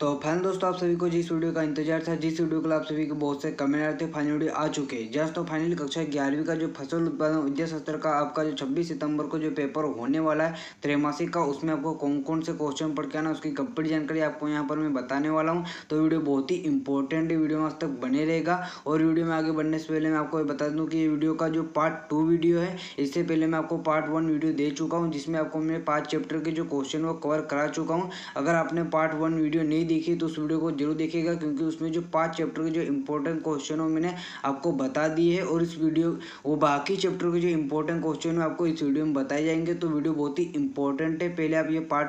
तो फाइनल दोस्तों आप सभी को जिस वीडियो का इंतजार था जिस वीडियो के लिए आप सभी को बहुत से कमेंट रहे थे फाइनल वीडियो आ चुके हैं जस्ट तो फाइनल कक्षा ग्यारहवीं का जो फसल उत्पादन उद्योग सत्र का आपका जो 26 सितंबर को जो पेपर होने वाला है त्रैमासिक का उसमें आपको कौन कौन से क्वेश्चन पढ़ के आना उसकी कंप्लीट जानकारी आपको यहाँ पर मैं बताने वाला हूँ तो वीडियो बहुत ही इंपॉर्टेंट वीडियो में आज तक बने रहेगा और वीडियो में आगे बढ़ने से पहले मैं आपको बता दूँ कि वीडियो का जो पार्ट टू वीडियो है इससे पहले मैं आपको पार्ट वन वीडियो दे चुका हूँ जिसमें आपको मैं पाँच चैप्टर के जो क्वेश्चन वो कवर करा चुका हूँ अगर आपने पार्ट वन वीडियो नहीं नहीं देखी तो उस वीडियो को जरूर देखिएगा क्योंकि उसमें जो पाँच चैप्टर के जो इंपॉर्टेंट क्वेश्चन हो मैंने आपको बता दिए है और इस वीडियो वो बाकी चैप्टर के जो इंपॉर्टेंट क्वेश्चन आपको इस वीडियो में बताए जाएंगे तो वीडियो बहुत ही इंपॉर्टेंट है पहले आप ये पार्ट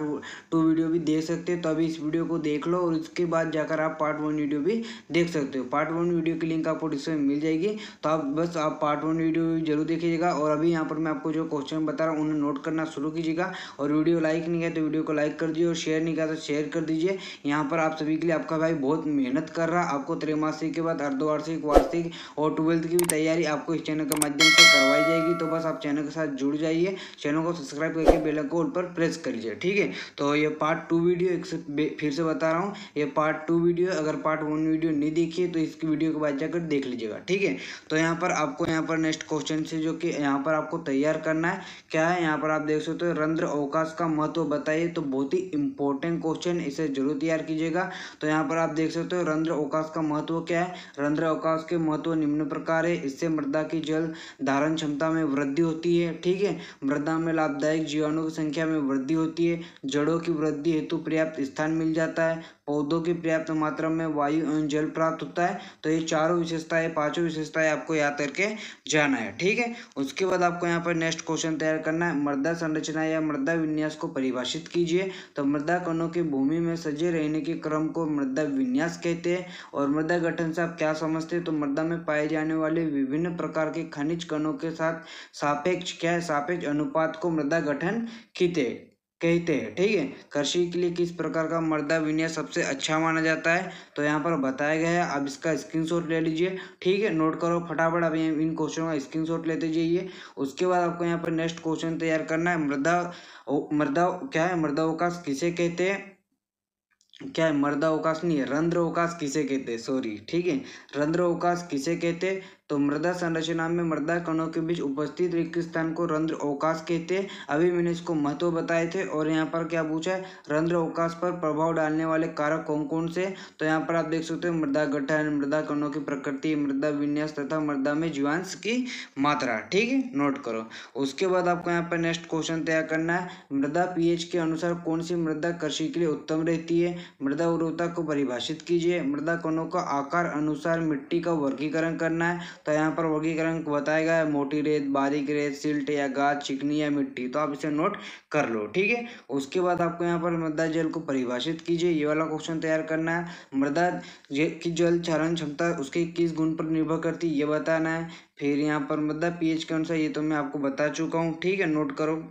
टू वीडियो भी देख सकते हो तो अभी इस वीडियो को देख लो और इसके बाद जाकर आप पार्ट वन वीडियो भी देख सकते हो पार्ट वन वीडियो की लिंक आपको डिस्क्रिप्शन मिल जाएगी तो आप बस आप पार्ट वन वीडियो भी जरूर देखिएगा और अभी यहाँ पर मैं आपको जो क्वेश्चन बता रहा हूँ उन्हें नोट करना शुरू कीजिएगा और वीडियो लाइक तो नहीं किया तो वीडियो को लाइक कर दीजिए और शेयर नहीं किया तो शेयर कर दीजिए यहाँ पर आप सभी के लिए आपका भाई बहुत मेहनत कर रहा है आपको त्रैमासिक के बाद अर्धवार्षिक वार्षिक और ट्वेल्थ की भी तैयारी आपको इस चैनल के माध्यम से करवाई जाएगी तो बस आप चैनल के साथ जुड़ जाइए चैनल को सब्सक्राइब करके बेलकोड पर प्रेस लीजिए ठीक है तो ये पार्ट टू वीडियो एक से फिर से बता रहा हूँ ये पार्ट टू वीडियो अगर पार्ट वन वीडियो नहीं देखिए तो इसकी वीडियो के बाद जाकर देख लीजिएगा ठीक है तो यहाँ पर आपको यहाँ पर नेक्स्ट क्वेश्चन से जो कि यहाँ पर आपको तैयार करना है क्या है यहाँ पर आप देख सकते हो रंध्र अवकाश का महत्व बताइए तो बहुत ही इंपॉर्टेंट क्वेश्चन इसे जरूर तैयार कीजिए कीजिएगा तो यहाँ पर आप देख सकते हो रंध्र अवकाश का महत्व क्या है रंध्र अवकाश के महत्व निम्न प्रकार है इससे मृदा की जल धारण क्षमता में वृद्धि होती है ठीक है मृदा में लाभदायक जीवाणु की संख्या में वृद्धि होती है जड़ों की वृद्धि हेतु पर्याप्त स्थान मिल जाता है पौधों की पर्याप्त मात्रा में वायु एवं जल प्राप्त होता है तो ये चारों विशेषताएं पांचों विशेषताएं आपको याद करके जाना है ठीक है उसके बाद आपको यहाँ पर नेक्स्ट क्वेश्चन तैयार करना है मृदा संरचना या मृदा विन्यास को परिभाषित कीजिए तो मृदा कणों की भूमि में सजे रहने के क्रम को मृदा विन्यास कहते हैं और मृदा गठन से आप क्या समझते हैं तो मृदा में पाए जाने वाले विभिन्न प्रकार के खनिज कणों के साथ सापेक्ष क्या है सापेक्ष अनुपात को मृदा गठन कहते हैं कहते हैं ठीक है कृषि के लिए किस प्रकार का मृदा विन्यास सबसे अच्छा माना जाता है तो यहाँ पर बताया गया है आप इसका स्क्रीनशॉट ले लीजिए ठीक है नोट करो फटाफट अब इन क्वेश्चनों का स्क्रीनशॉट लेते जाइए उसके बाद आपको यहाँ पर नेक्स्ट क्वेश्चन तैयार करना है मृदा मृदा क्या है मृदा अवकाश किसे कहते हैं क्या है मर्दा अवकाश नहीं है रंध्र अवकाश किसे कहते हैं सॉरी ठीक है रंध्र अवकाश किसे कहते हैं तो मृदा संरचना में मृदा कणों के बीच उपस्थित रिक्त स्थान को रंध्र अवकाश कहते हैं अभी मैंने इसको महत्व बताए थे और यहाँ पर क्या पूछा है रंध्र अवकाश पर प्रभाव डालने वाले कारक कौन कौन से तो यहाँ पर आप देख सकते हो मृदा गठन मृदा कणों की प्रकृति मृदा विन्यास तथा मृदा में जीवांश की मात्रा ठीक है नोट करो उसके बाद आपको यहाँ पर नेक्स्ट क्वेश्चन तैयार करना है मृदा पीएच के अनुसार कौन सी मृदा कृषि के लिए उत्तम रहती है मृदा उर्वरता को परिभाषित कीजिए मृदा कणों का आकार अनुसार मिट्टी का वर्गीकरण करना है तो यहाँ पर वर्गीकरण बताया गया है मोटी रेत बारीक रेत सिल्ट या गाज चिकनी या मिट्टी तो आप इसे नोट कर लो ठीक है उसके बाद आपको यहाँ पर मृदा जल को परिभाषित कीजिए ये वाला क्वेश्चन तैयार करना है मृदा की जल चरण क्षमता उसके किस गुण पर निर्भर करती है ये बताना है फिर यहाँ पर मृदा पीएच के अनुसार ये तो मैं आपको बता चुका हूँ ठीक है नोट करो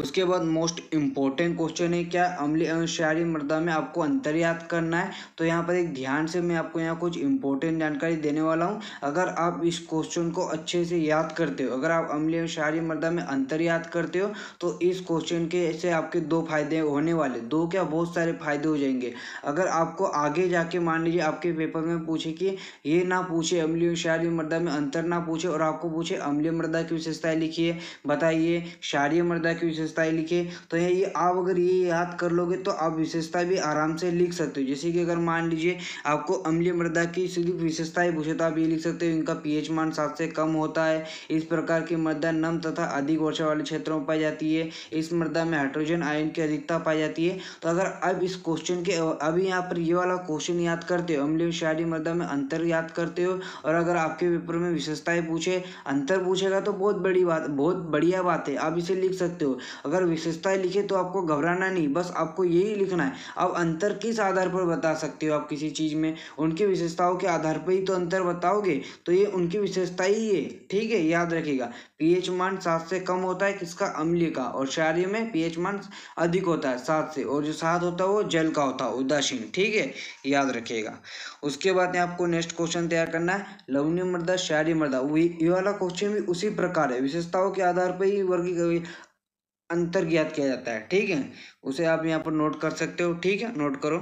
उसके बाद मोस्ट इम्पॉर्टेंट क्वेश्चन है क्या अम्ली एवं शायरी मृदा में आपको अंतर याद करना है तो यहाँ पर एक ध्यान से मैं आपको यहाँ कुछ इंपॉर्टेंट जानकारी देने वाला हूँ अगर आप इस क्वेश्चन को अच्छे से याद करते हो अगर आप अमली एवं शायरी मृदा में अंतर याद करते हो तो इस क्वेश्चन के से आपके दो फायदे होने वाले दो क्या बहुत सारे फायदे हो जाएंगे अगर आपको आगे जाके मान लीजिए आपके पेपर में पूछे कि ये ना पूछे अमली और शारीय मृदा में अंतर ना पूछे और आपको पूछे अम्ली मृदा की विशेषताएँ लिखिए बताइए शारीय मृदा की विशेषता विशेषताएं लिखे तो ये आप अगर ये याद कर लोगे तो आप विशेषता भी आराम से लिख सकते हो जैसे कि अगर मान लीजिए आपको अम्लीय मृदा की सिर्फ विशेषताएं पूछे तो आप ये लिख सकते हो इनका पीएच मान सात से कम होता है इस प्रकार की मृदा नम तथा अधिक वर्षा वाले क्षेत्रों में पाई जाती है इस मृदा में हाइड्रोजन आयन की अधिकता पाई जाती है तो अगर अब इस क्वेश्चन के अभी यहाँ पर ये वाला क्वेश्चन याद करते हो अम्लीय शहरी मृदा में अंतर याद करते हो और अगर आपके पेपर में विशेषताएं पूछे अंतर पूछेगा तो बहुत बड़ी बात बहुत बढ़िया बात है आप इसे लिख सकते हो अगर विशेषताएं लिखे तो आपको घबराना नहीं बस आपको यही लिखना है आप अंतर किस आधार पर बता सकते हो आप किसी चीज़ में उनकी विशेषताओं के आधार पर ही तो अंतर बताओगे तो ये उनकी विशेषता ही है ठीक है याद रखेगा पीएच मान सात से कम होता है किसका अम्लीय का और क्षार्य में पीएच मान अधिक होता है सात से और जो सात होता है वो जल का होता है उदासीन ठीक है याद रखेगा उसके बाद आपको नेक्स्ट क्वेश्चन तैयार करना है लवणीय मृदा क्षारीय मृदा ये वाला क्वेश्चन भी उसी प्रकार है विशेषताओं के आधार पर ही वर्गी अंतर ज्ञात किया जाता है ठीक है उसे आप यहाँ पर नोट कर सकते हो ठीक है नोट करो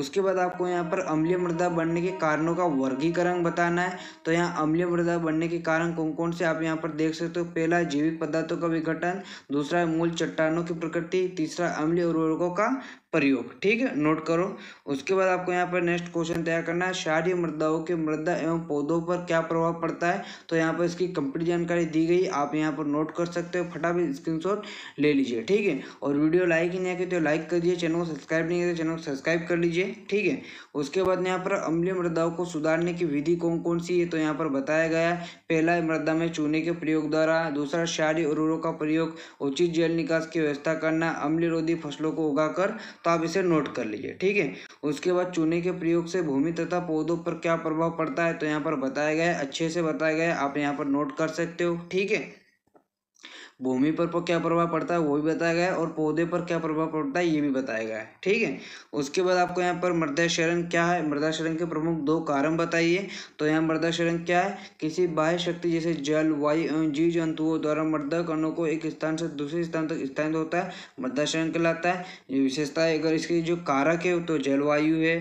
उसके बाद आपको यहाँ पर अम्लीय मृदा बनने के कारणों का वर्गीकरण बताना है तो यहाँ अम्लीय मृदा बनने के कारण कौन कौन से आप यहाँ पर देख सकते हो पहला जैविक पदार्थों का विघटन दूसरा मूल चट्टानों की प्रकृति तीसरा अम्लीय उर्वरकों का प्रयोग ठीक है नोट करो उसके बाद आपको यहाँ पर नेक्स्ट क्वेश्चन तैयार करना है शारीय मृदाओं के मृदा एवं पौधों पर क्या प्रभाव पड़ता है तो यहाँ पर इसकी कंप्लीट जानकारी दी गई आप यहाँ पर नोट कर सकते हो फटाफट स्क्रीनशॉट ले लीजिए ठीक है और वीडियो लाइक ही नहीं आती तो लाइक कर दीजिए चैनल को सब्सक्राइब नहीं किया तो चैनल को सब्सक्राइब कर लीजिए लीजिए ठीक है उसके बाद यहाँ पर अम्लीय मृदाओं को सुधारने की विधि कौन कौन सी है तो यहाँ पर बताया गया है पहला मृदा में चूने के प्रयोग द्वारा दूसरा शारी उर्वरों का प्रयोग उचित जल निकास की व्यवस्था करना अम्ल रोधी फसलों को उगाकर तो आप इसे नोट कर लीजिए ठीक है उसके बाद चूने के प्रयोग से भूमि तथा पौधों पर क्या प्रभाव पड़ता है तो यहाँ पर बताया गया है अच्छे से बताया गया है आप यहाँ पर नोट कर सकते हो ठीक है भूमि पर पर क्या प्रभाव पड़ता है वो भी बताया गया है और पौधे पर क्या प्रभाव पड़ता है ये भी बताया गया है ठीक है उसके बाद आपको यहाँ पर मृदाशरण क्या है मृदाशरण के प्रमुख दो कारण बताइए तो यहाँ मृदाशरण क्या है किसी बाह्य शक्ति जैसे जल वायु एवं जीव जंतुओं द्वारा मृदा कणों को एक स्थान से दूसरे स्थान तक स्थानित होता है मृदाशरण कहलाता है ये विशेषता है अगर इसकी जो कारक है तो जलवायु है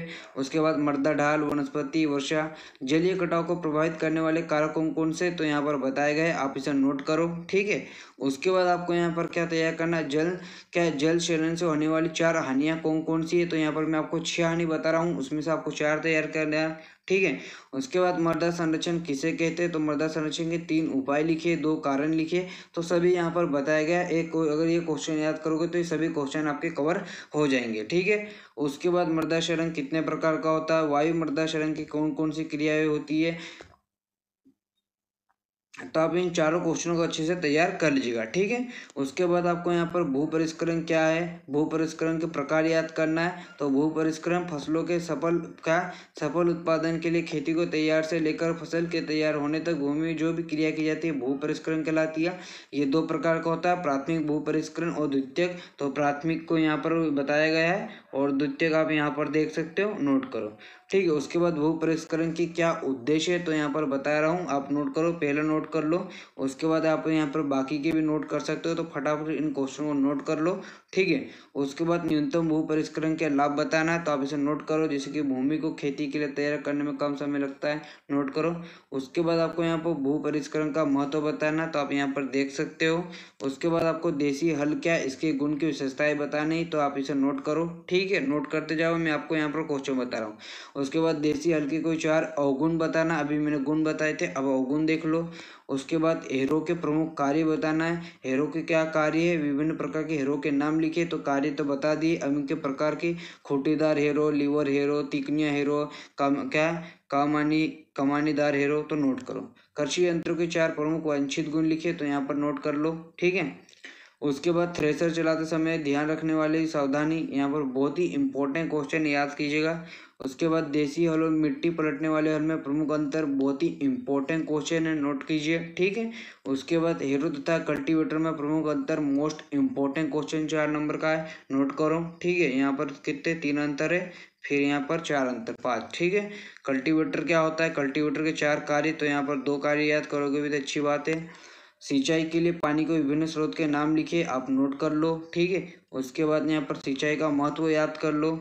उसके बाद मृदा ढाल वनस्पति वर्षा जलीय कटाव को प्रभावित करने वाले कारक कौन कौन से तो यहाँ पर बताए गए आप इसे नोट करो ठीक है उसके बाद आपको यहाँ पर क्या तैयार करना है जल क्या जल शैलन से होने वाली चार हानियाँ कौन कौन सी है तो यहाँ पर मैं आपको छः हानि बता रहा हूँ उसमें से आपको चार तैयार करना है ठीक है उसके बाद मृदा संरक्षण किसे कहते हैं तो मृदा संरक्षण के तीन उपाय लिखे दो कारण लिखे तो सभी यहाँ पर बताया गया एक अगर ये क्वेश्चन याद करोगे तो ये सभी क्वेश्चन आपके कवर हो जाएंगे ठीक है उसके बाद मृदा शरण कितने प्रकार का होता है वायु मृदा शरण की कौन कौन सी क्रियाएं होती है तो आप इन चारों क्वेश्चनों को अच्छे से तैयार कर लीजिएगा ठीक है उसके बाद आपको यहाँ पर भू परिष्करण क्या है भू परिष्करण के प्रकार याद करना है तो भू परिष्करण फसलों के सफल का सफल उत्पादन के लिए खेती को तैयार से लेकर फसल के तैयार होने तक भूमि में जो भी क्रिया की जाती है भू परिष्करण कहलाती है ये दो प्रकार का होता है प्राथमिक भू परिष्करण और द्वितीय तो प्राथमिक को यहाँ पर बताया गया है और द्वितीय का आप यहाँ पर देख सकते हो नोट करो ठीक है उसके बाद भू परिष्करण की क्या उद्देश्य है तो यहाँ पर बता रहा हूँ आप नोट करो पहले नोट कर लो उसके बाद आप यहाँ पर बाकी के भी नोट कर सकते हो तो फटाफट इन क्वेश्चन को नोट कर लो ठीक है उसके बाद न्यूनतम भू परिष्करण के लाभ बताना है तो आप इसे नोट करो जैसे कि भूमि को खेती के लिए तैयार करने में कम समय लगता है नोट करो उसके बाद आपको यहाँ पर भू परिष्करण का महत्व बताना तो आप यहाँ पर देख सकते हो उसके बाद आपको देसी हल क्या इसके गुण की विशेषताएँ बतानी तो आप इसे नोट करो ठीक ठीक है नोट करते जाओ मैं आपको यहाँ पर क्वेश्चन बता रहा हूँ उसके बाद देसी हल्के को चार अवगुण बताना अभी मैंने गुण बताए थे अब अवगुण देख लो उसके बाद हीरो के प्रमुख कार्य बताना है हीरो के क्या कार्य है विभिन्न प्रकार के हीरो के नाम लिखे तो कार्य तो बता दिए अब इनके प्रकार की खोटीदार हीरो लीवर हीरो तिकनिया हीरो कम क्या कामानी कमानीदार हीरो तो नोट करो कृषि यंत्रों के चार प्रमुख वंचित गुण लिखे तो यहाँ पर नोट कर लो ठीक है उसके बाद थ्रेसर चलाते समय ध्यान रखने वाली सावधानी यहाँ पर बहुत ही इंपॉर्टेंट क्वेश्चन याद कीजिएगा उसके बाद देसी हल और मिट्टी पलटने वाले हल में प्रमुख अंतर बहुत ही इंपॉर्टेंट क्वेश्चन है नोट कीजिए ठीक है उसके बाद हेरो तथा कल्टीवेटर में प्रमुख अंतर मोस्ट इंपॉर्टेंट क्वेश्चन चार नंबर का है नोट करो ठीक है यहाँ पर कितने तीन अंतर है फिर यहाँ पर चार अंतर पाँच ठीक है कल्टीवेटर क्या होता है कल्टीवेटर के चार कार्य तो यहाँ पर दो कार्य याद करोगे भी तो अच्छी बात है सिंचाई के लिए पानी के विभिन्न स्रोत के नाम लिखिए आप नोट कर लो ठीक है उसके बाद यहाँ पर सिंचाई का महत्व याद कर लो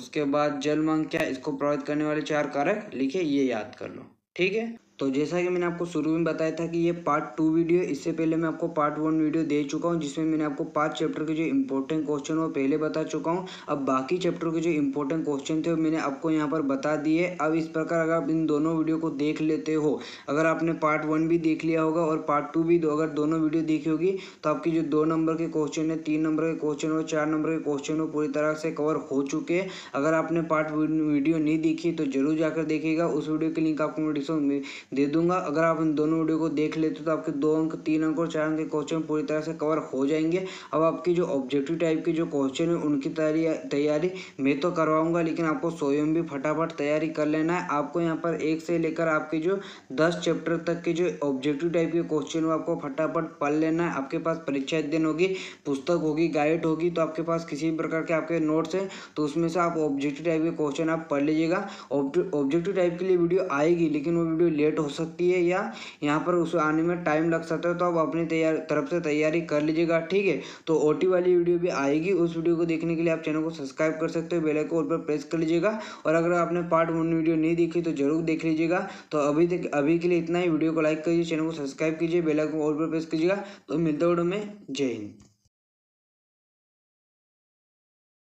उसके बाद जल मांग क्या इसको प्रभावित करने वाले चार कारक लिखे ये याद कर लो ठीक है तो जैसा कि मैंने आपको शुरू में बताया था कि ये पार्ट टू वीडियो इससे पहले मैं आपको पार्ट वन वीडियो दे चुका हूँ जिसमें मैंने आपको पांच चैप्टर के जो इम्पोर्टेंट क्वेश्चन वो पहले बता चुका हूँ अब बाकी चैप्टर के जो इम्पोर्टेंट क्वेश्चन थे वो मैंने आपको यहाँ पर बता दिए अब इस प्रकार अगर आप इन दोनों वीडियो को देख लेते हो अगर आपने पार्ट वन भी देख लिया होगा और पार्ट टू भी अगर दोनों वीडियो देखी होगी तो आपकी जो दो नंबर के क्वेश्चन है तीन नंबर के क्वेश्चन और चार नंबर के क्वेश्चन वो पूरी तरह से कवर हो चुके हैं अगर आपने पार्ट वीडियो नहीं देखी तो जरूर जाकर देखिएगा उस वीडियो की लिंक आपको मैं डिस्क्रिप्शन दे दूंगा अगर आप इन दोनों वीडियो को देख लेते तो आपके दो अंक तीन अंक और चार अंक के क्वेश्चन पूरी तरह से कवर हो जाएंगे अब आपकी जो ऑब्जेक्टिव टाइप के जो क्वेश्चन है उनकी तैयारी मैं तो करवाऊंगा लेकिन आपको स्वयं भी फटाफट तैयारी कर लेना है आपको यहाँ पर एक से लेकर आपके जो दस चैप्टर तक के जो ऑब्जेक्टिव टाइप के क्वेश्चन आपको फटाफट पढ़ लेना है आपके पास परीक्षा दिन होगी पुस्तक होगी गाइड होगी तो आपके पास किसी भी प्रकार के आपके नोट्स हैं तो उसमें से आप ऑब्जेक्टिव टाइप के क्वेश्चन आप पढ़ लीजिएगा ऑब्जेक्टिव टाइप के लिए वीडियो आएगी लेकिन वो वीडियो लेट लेट हो सकती है या यहाँ पर उस आने में टाइम लग सकता है तो आप अपनी तैयार तरफ से तैयारी कर लीजिएगा ठीक है तो ओ वाली वीडियो भी आएगी उस वीडियो को देखने के लिए आप चैनल को सब्सक्राइब कर सकते हो बेलाइकोन पर प्रेस कर लीजिएगा और अगर आपने पार्ट वन वीडियो नहीं देखी तो जरूर देख लीजिएगा तो अभी तक अभी के लिए इतना ही वीडियो को लाइक कीजिए चैनल को सब्सक्राइब कीजिए बेलाइकोन पर प्रेस कीजिएगा तो मिलते हुए में जय हिंद